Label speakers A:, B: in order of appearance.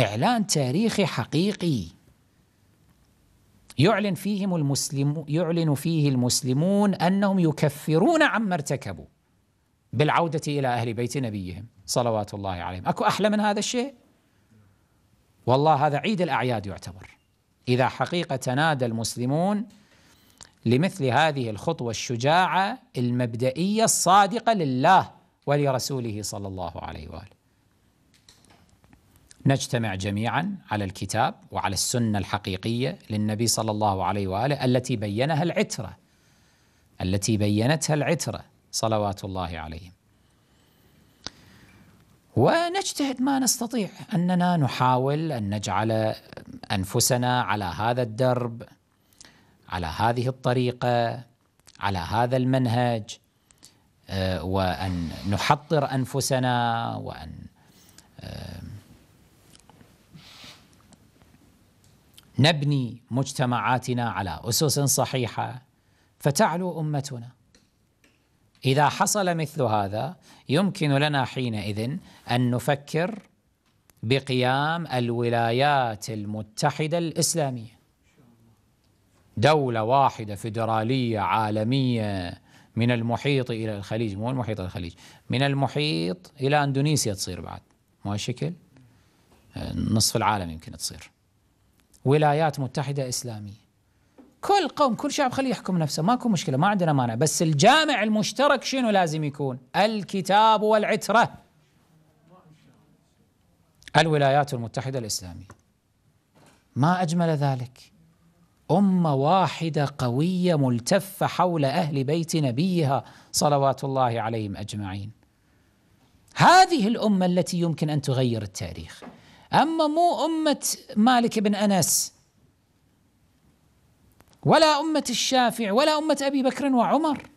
A: إعلان تاريخي حقيقي يعلن فيهم المسلم يعلن فيه المسلمون أنهم يكفرون عما ارتكبوا بالعودة إلى أهل بيت نبيهم صلوات الله عليهم أكو أحلى من هذا الشيء والله هذا عيد الأعياد يعتبر إذا حقيقة نادى المسلمون لمثل هذه الخطوة الشجاعة المبدئية الصادقة لله ولرسوله صلى الله عليه وآله نجتمع جميعا على الكتاب وعلى السنه الحقيقيه للنبي صلى الله عليه واله التي بينها العتره التي بينتها العتره صلوات الله عليهم. ونجتهد ما نستطيع اننا نحاول ان نجعل انفسنا على هذا الدرب على هذه الطريقه على هذا المنهج آه، وان نحطر انفسنا وان آه، نبني مجتمعاتنا على اسس صحيحه فتعلو امتنا اذا حصل مثل هذا يمكن لنا حينئذ ان نفكر بقيام الولايات المتحده الاسلاميه دوله واحده فيدراليه عالميه من المحيط الى الخليج مو المحيط الى الخليج من المحيط الى اندونيسيا تصير بعد مو هالشكل نصف العالم يمكن تصير ولايات متحده اسلاميه كل قوم كل شعب خليه يحكم نفسه ماكو مشكله ما عندنا مانع بس الجامع المشترك شنو لازم يكون الكتاب والعتره الولايات المتحده الاسلاميه ما اجمل ذلك امه واحده قويه ملتفه حول اهل بيت نبيها صلوات الله عليهم اجمعين هذه الامه التي يمكن ان تغير التاريخ أما مو أمة مالك بن أنس ولا أمة الشافع ولا أمة أبي بكر وعمر